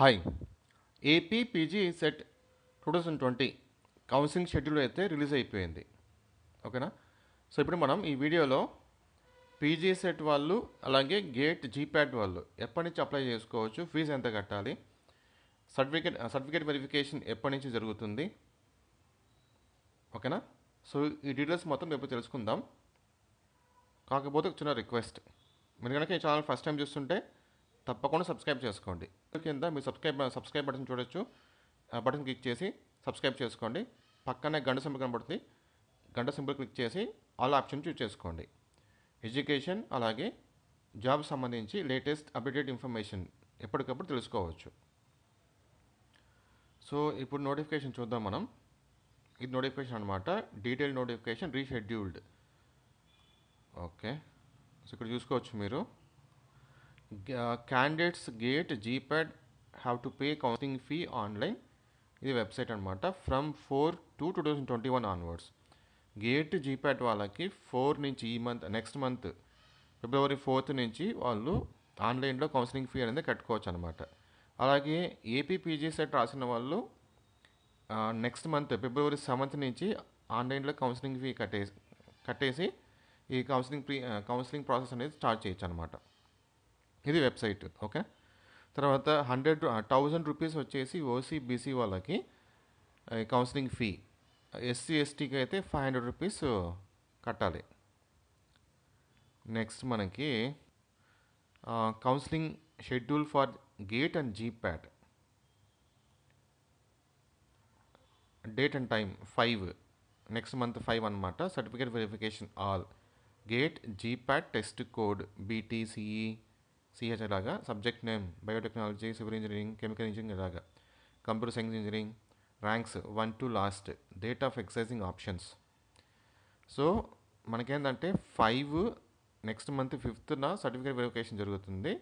Hi AP PG CET two thousand twenty counselling schedule అయితే release అయిపోయింది ఓకేనా so ఇప్పుడు మనం ఈ వీడియోలో పీజీ సెట్ వాళ్ళు అలాగే గేట్ జీప్యాడ్ వాళ్ళు ఎప్పటి నుంచి అప్లై చేసుకోవచ్చు ఫీజు ఎంత కట్టాలి సర్టిఫికేట్ సర్టిఫికేట్ వెరిఫికేషన్ ఎప్పటి నుంచి జరుగుతుంది ఓకేనా సో ఈ డీటెయిల్స్ మొత్తం రేపు తెలుసుకుందాం కాకపోతే చిన్న రిక్వెస్ట్ మీరు కనుక ఈ ఛానల్ ఫస్ట్ టైం చూస్తుంటే తప్పకుండా సబ్స్క్రైబ్ చేసుకోండి కింద మీ సబ్స్క్రైబ్ సబ్స్క్రైబ్ బటన్ చూడొచ్చు ఆ బటన్ క్లిక్ చేసి సబ్స్క్రైబ్ చేసుకోండి పక్కనే గంట సింబల్ కనబడుతుంది గంట సింబల్ క్లిక్ చేసి ఆల్ ఆప్షన్ చూస్ చేసుకోండి ఎడ్యుకేషన్ అలాగే జాబ్ సంబంధించి లేటెస్ట్ అప్డేటెడ్ ఇన్ఫర్మేషన్ ఎప్పటికప్పుడు తెలుసుకోవచ్చు సో ఇప్పుడు నోటిఫికేషన్ చూద్దాం మనం ఇది నోటిఫికేషన్ అనమాట detail notification rescheduled okay so ఇక్కడ చూసుకోవచ్చు మీరు candidates GATE GPAT have to pay counselling fee online ఇది వెబ్సైట్ అనమాట from four to two thousand twenty one onwards GATE GPAT వాళ్ళకి ఫోర్ నుంచి ఈ month next month February fourth నుంచి వాళ్ళు ఆన్లైన్లో కౌన్సిలింగ్ ఫీ అనేది కట్టుకోవచ్చు అనమాట అలాగే ఏపీపీజీ సెట్ రాసిన వాళ్ళు నెక్స్ట్ మంత్ ఫిబ్రవరి సెవెంత్ నుంచి ఆన్లైన్లో కౌన్సిలింగ్ ఫీ కట్టేసి కట్టేసి ఈ కౌన్సిలింగ్ ప్రీ కౌన్సిలింగ్ ప్రాసెస్ అనేది స్టార్ట్ చేయొచ్చు అనమాట ఇది వెబ్సైట్ ఓకే తర్వాత హండ్రెడ్ థౌజండ్ రూపీస్ వచ్చేసి ఓసీ బీసీ వాళ్ళకి కౌన్సిలింగ్ ఫీ ఎస్సీ ఎస్టీకి అయితే ఫైవ్ హండ్రెడ్ రూపీస్ కట్టాలి నెక్స్ట్ మనకి counselling schedule for GATE and GPAT date and time five next month five అనమాట certificate verification all GATE GPAT test code BTCE CH అలాగా subject name biotechnology civil engineering chemical engineering అలాగా computer science engineering ranks one to last date of exercising options so మనకేంటంటే five next month ఫిఫ్త్న certificate verification జరుగుతుంది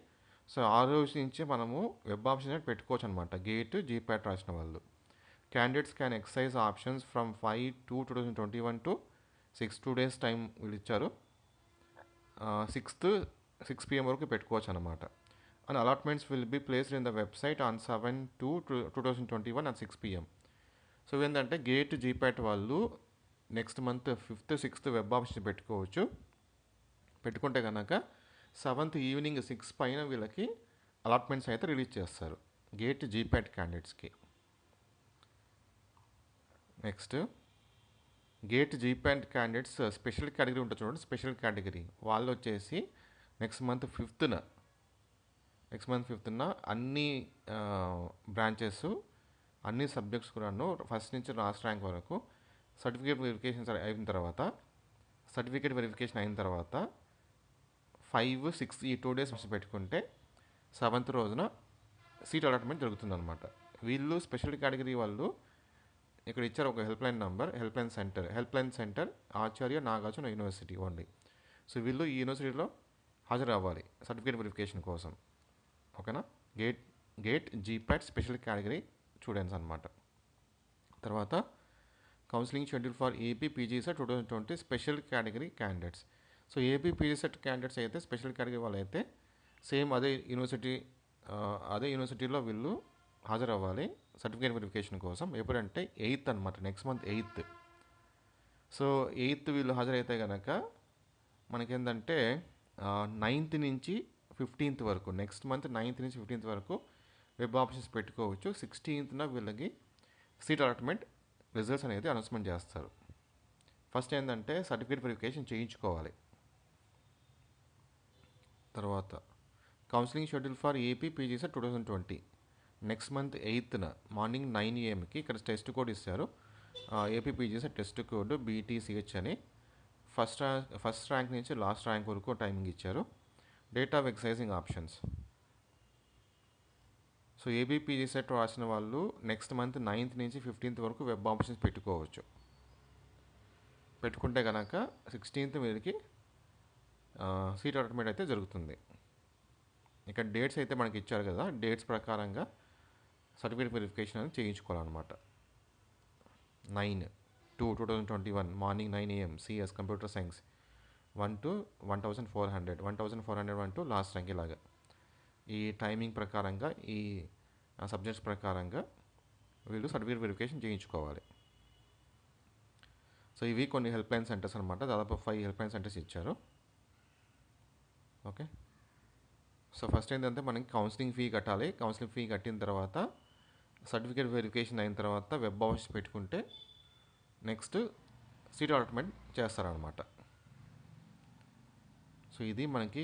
so ఆ రోజు నుంచి మనము web option పెట్టుకోవచ్చు అనమాట గేట్ జీప్యాట్ రాసిన వాళ్ళు candidates can exercise options from five to two thousand twenty one to six two days time వీళ్ళు ఇచ్చారు సిక్స్త్ uh, సిక్స్ పిఎం వరకు పెట్టుకోవచ్చు అనమాట and allotments will be placed in the website on seven two two thousand twenty one and six PM so ఏంటంటే GATE GPAT వాళ్ళు next month fifth sixth web option పెట్టుకోవచ్చు పెట్టుకుంటే కనుక seventh evening six పైన వీళ్ళకి అలాట్మెంట్స్ అయితే release చేస్తారు GATE GPAT క్యాండిడేట్స్కి next GATE GPAT candidates special category ఉంటుంది చూడండి స్పెషల్ కేటగిరీ వాళ్ళు వచ్చేసి నెక్స్ట్ మంత్ ఫిఫ్త్న నెక్స్ట్ మంత్ ఫిఫ్త్న అన్ని బ్రాంచెస్ అన్ని సబ్జెక్ట్స్ కూడాను ఫస్ట్ నుంచి లాస్ట్ ర్యాంక్ వరకు సర్టిఫికేట్ వెరిఫికేషన్ అయిన తర్వాత సర్టిఫికేట్ వెరిఫికేషన్ అయిన తర్వాత ఫైవ్ సిక్స్ ఈ టూ డేస్ పెట్టుకుంటే సెవెంత్ రోజున సీట్ అలాట్మెంట్ జరుగుతుందన్నమాట వీళ్ళు స్పెషల్ కేటగిరీ వాళ్ళు ఇక్కడ ఇచ్చారు ఒక help line number help line centre help line centre Acharya Nagarjuna university only so వీళ్ళు ఈ యూనివర్సిటీలో హాజరు అవ్వాలి సర్టిఫికేట్ వెరిఫికేషన్ కోసం ఓకేనా GATE GATE GPAT special category students అనమాట తర్వాత counselling schedule for AP PG CET two thousand twenty special category candidates so AP PG CET candidates అయితే స్పెషల్ కేటగిరీ వాళ్ళైతే అయితే సేమ్ అదే యూనివర్సిటీ అదే యూనివర్సిటీలో వీళ్ళు హాజరవ్వాలి సర్టిఫికేట్ వెరిఫికేషన్ కోసం ఎప్పుడంటే ఎయిత్ అనమాట next month eighth so eighth వీళ్ళు హాజరైతే కనుక మనకేంటంటే నైన్త్ నుంచి ఫిఫ్టీన్త్ వరకు నెక్స్ట్ మంత్ నైన్త్ నుంచి ఫిఫ్టీన్త్ వరకు వెబ్ ఆప్షన్స్ పెట్టుకోవచ్చు సిక్స్టీన్త్న వీళ్ళకి సీట్ అలాట్మెంట్ రిజల్ట్స్ అనేది అనౌన్స్మెంట్ చేస్తారు ఫస్ట్ ఏంటంటే సర్టిఫికేట్ వెరిఫికేషన్ చేయించుకోవాలి తర్వాత counselling schedule for AP PGCET two thousand twenty next month ఎయిత్న మార్నింగ్ నైన్ ఏఎంకి ఇక్కడ టెస్ట్ కోడ్ ఇస్తారు AP PGCET test code BTCH అని ఫస్ట్ ర్యాంక్ ఫస్ట్ ర్యాంక్ నుంచి లాస్ట్ ర్యాంక్ వరకు టైమింగ్ ఇచ్చారు date of exercising options so AP PG CET రాసిన వాళ్ళు నెక్స్ట్ మంత్ నైన్త్ నుంచి ఫిఫ్టీన్త్ వరకు వెబ్ ఆప్షన్స్ పెట్టుకోవచ్చు పెట్టుకుంటే కనుక సిక్స్టీన్త్ మీదకి సీట్ అలాట్మెంట్ అయితే జరుగుతుంది ఇక్కడ డేట్స్ అయితే మనకి ఇచ్చారు కదా డేట్స్ ప్రకారంగా సర్టిఫికేట్ వెరిఫికేషన్ అనేది చేయించుకోవాలన్నమాట nine two two thousand twenty one morning nine AM CS computer science one to one thousand four hundred one thousand four hundred one to last rank ఇలాగా ఈ టైమింగ్ ప్రకారంగా ఈ సబ్జెక్ట్స్ ప్రకారంగా వీళ్ళు certificate verification చేయించుకోవాలి so ఇవి కొన్ని help line centres అనమాట దాదాపు ఫైవ్ హెల్ప్ లైన్ సెంటర్స్ ఇచ్చారు ఓకే సో ఫస్ట్ ఏంటంటే మనకి కౌన్సిలింగ్ ఫీ కట్టాలి కౌన్సిలింగ్ ఫీ కట్టిన తర్వాత సర్టిఫికేట్ వెరిఫికేషన్ అయిన తర్వాత వెబ్ ఆఫీస్ పెట్టుకుంటే నెక్స్ట్ సీట్ అలాట్మెంట్ చేస్తారనమాట సో ఇది మనకి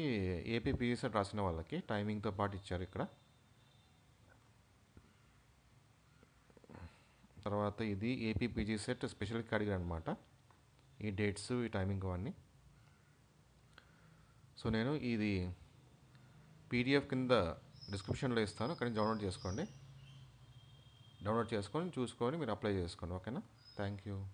ఏపీపీఎస్ రాసిన వాళ్ళకి టైమింగ్తో పాటు ఇచ్చారు ఇక్కడ తర్వాత ఇది ఏపీపీజీ సెట్ స్పెషల్ కేటగిరీ అనమాట ఈ డేట్స్ ఈ టైమింగ్ అవన్నీ సో నేను ఇది పీడిఎఫ్ కింద డిస్క్రిప్షన్లో ఇస్తాను అక్కడ డౌన్లోడ్ చేసుకోండి డౌన్లోడ్ చేసుకొని చూసుకొని మీరు అప్లై చేసుకోండి ఓకేనా Thank you.